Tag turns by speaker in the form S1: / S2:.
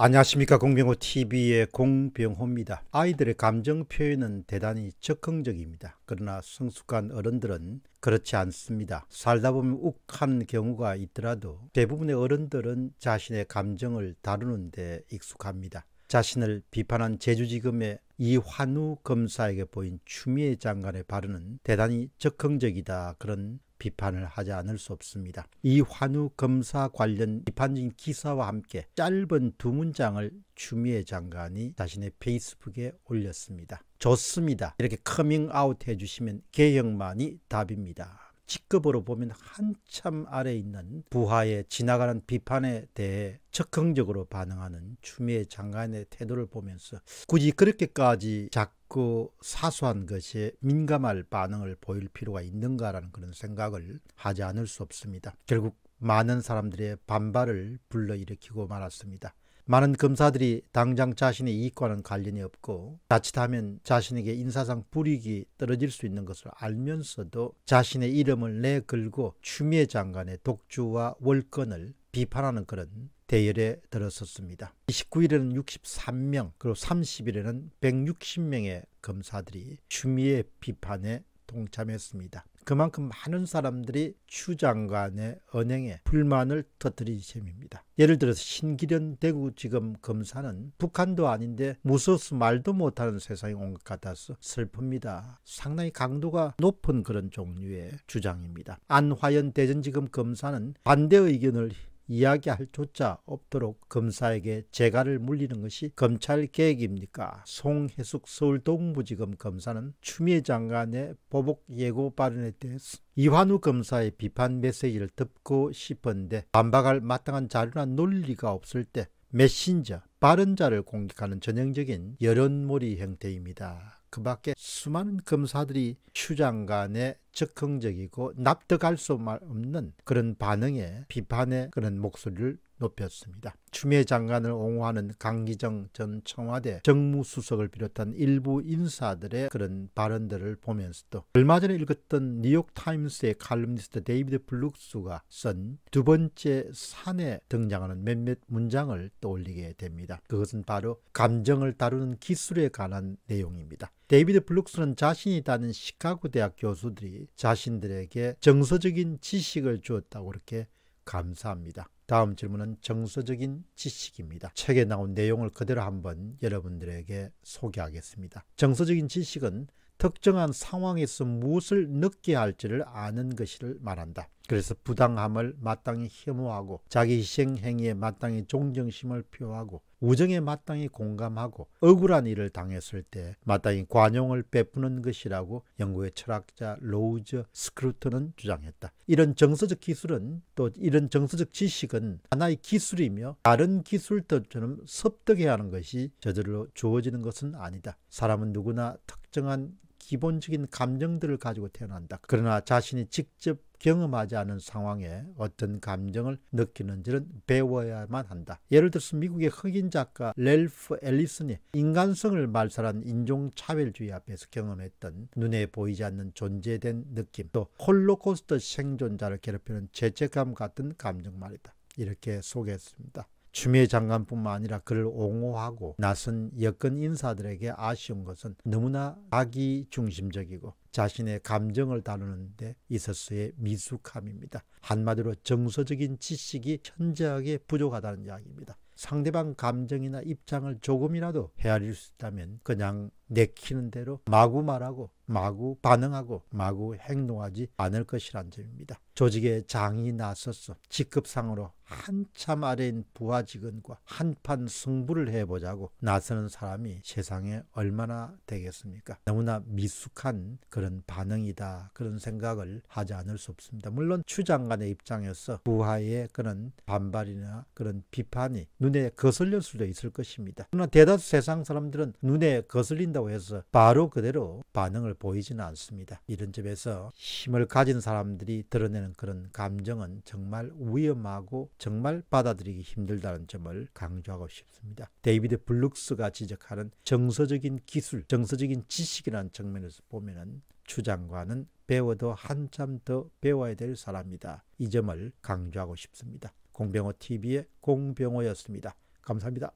S1: 안녕하십니까 공병호TV의 공병호입니다. 아이들의 감정 표현은 대단히 적극적입니다. 그러나 성숙한 어른들은 그렇지 않습니다. 살다 보면 욱한 경우가 있더라도 대부분의 어른들은 자신의 감정을 다루는 데 익숙합니다. 자신을 비판한 제주지검의 이환우 검사에게 보인 추미애 장관의 발언은 대단히 적흥적이다 그런 비판을 하지 않을 수 없습니다. 이환우 검사 관련 비판적인 기사와 함께 짧은 두 문장을 추미애 장관이 자신의 페이스북에 올렸습니다. 좋습니다. 이렇게 커밍아웃 해주시면 개혁만이 답입니다. 직급으로 보면 한참 아래 있는 부하에 지나가는 비판에 대해 적극적으로 반응하는 추미애 장관의 태도를 보면서 굳이 그렇게까지 작고 사소한 것에 민감할 반응을 보일 필요가 있는가라는 그런 생각을 하지 않을 수 없습니다. 결국 많은 사람들의 반발을 불러일으키고 말았습니다. 많은 검사들이 당장 자신의 이익과는 관련이 없고 자칫하면 자신에게 인사상 불이익이 떨어질 수 있는 것을 알면서도 자신의 이름을 내걸고 추미애 장관의 독주와 월권을 비판하는 그런 대열에 들어섰습니다 29일에는 63명 그리고 30일에는 160명의 검사들이 추미애 비판에 동참했습니다. 그만큼 많은 사람들이 추 장관의 언행에 불만을 터뜨린 셈입니다. 예를 들어서 신기련 대구지검 검사는 북한도 아닌데 무서워서 말도 못하는 세상이 온 것 같아서 슬픕니다. 상당히 강도가 높은 그런 종류의 주장입니다. 안화연 대전지검 검사는 반대 의견을 이야기할 조차 없도록 검사에게 재가를 물리는 것이 검찰 계획입니까? 송혜숙 서울동부지검 검사는 추미애 장관의 보복 예고 발언에 대해서 이환우 검사의 비판 메시지를 듣고 싶은데 반박할 마땅한 자료나 논리가 없을 때 메신저, 발언자를 공격하는 전형적인 여론몰이 행태입니다. 그 밖에 수많은 검사들이 추장관의 즉흥적이고 납득할 수 없는 그런 반응에 비판의 그런 목소리를 높였습니다. 추미애 장관을 옹호하는 강기정 전 청와대 정무수석을 비롯한 일부 인사들의 그런 발언들을 보면서도 얼마 전에 읽었던 뉴욕타임스의 칼럼니스트 데이비드 블룩스가 쓴 두 번째 산에 등장하는 몇몇 문장을 떠올리게 됩니다. 그것은 바로 감정을 다루는 기술에 관한 내용입니다. 데이비드 블룩스는 자신이 다닌 시카고 대학 교수들이 자신들에게 정서적인 지식을 주었다고 그렇게 감사합니다. 다음 질문은 정서적인 지식입니다. 책에 나온 내용을 그대로 한번 여러분들에게 소개하겠습니다. 정서적인 지식은 특정한 상황에서 무엇을 느껴 할지를 아는 것을 말한다. 그래서 부당함을 마땅히 혐오하고 자기 희생 행위에 마땅히 존경심을 표하고 우정에 마땅히 공감하고 억울한 일을 당했을 때 마땅히 관용을 베푸는 것이라고 영국의 철학자 로우저 스크루트는 주장했다. 이런 정서적 기술은 또 이런 정서적 지식은 하나의 기술이며 다른 기술들처럼 섭득해야 하는 것이 저절로 주어지는 것은 아니다. 사람은 누구나 특정한 기본적인 감정들을 가지고 태어난다. 그러나 자신이 직접 경험하지 않은 상황에 어떤 감정을 느끼는지는 배워야만 한다. 예를 들어서 미국의 흑인 작가 렐프 앨리슨이 인간성을 말살한 인종차별주의 앞에서 경험했던 눈에 보이지 않는 존재된 느낌 또 홀로코스트 생존자를 괴롭히는 죄책감 같은 감정 말이다. 이렇게 소개했습니다. 추미애 장관뿐만 아니라 그를 옹호하고 나선 여권 인사들에게 아쉬운 것은 너무나 자기 중심적이고 자신의 감정을 다루는 데 있어서의 미숙함입니다. 한마디로 정서적인 지식이 현저하게 부족하다는 이야기입니다. 상대방 감정이나 입장을 조금이라도 헤아릴 수 있다면 그냥 내키는 대로 마구 말하고 마구 반응하고 마구 행동하지 않을 것이란 점입니다. 조직의 장이 나서서 직급상으로 한참 아래인 부하직원과 한판 승부를 해보자고 나서는 사람이 세상에 얼마나 되겠습니까? 너무나 미숙한 그런 반응이다 그런 생각을 하지 않을 수 없습니다. 물론 추장관의 입장에서 부하의 그런 반발이나 그런 비판이 눈에 거슬릴 수도 있을 것입니다. 그러나 대다수 세상 사람들은 눈에 거슬린다고 해서 바로 그대로 반응을 보이지는 않습니다. 이런 점에서 힘을 가진 사람들이 드러내는 그런 감정은 정말 위험하고 정말 받아들이기 힘들다는 점을 강조하고 싶습니다. 데이비드 블룩스가 지적하는 정서적인 기술, 정서적인 지식이라는 측면에서 보면은 주장과는 배워도 한참 더 배워야 될 사람이다. 이 점을 강조하고 싶습니다. 공병호 TV의 공병호였습니다. 감사합니다.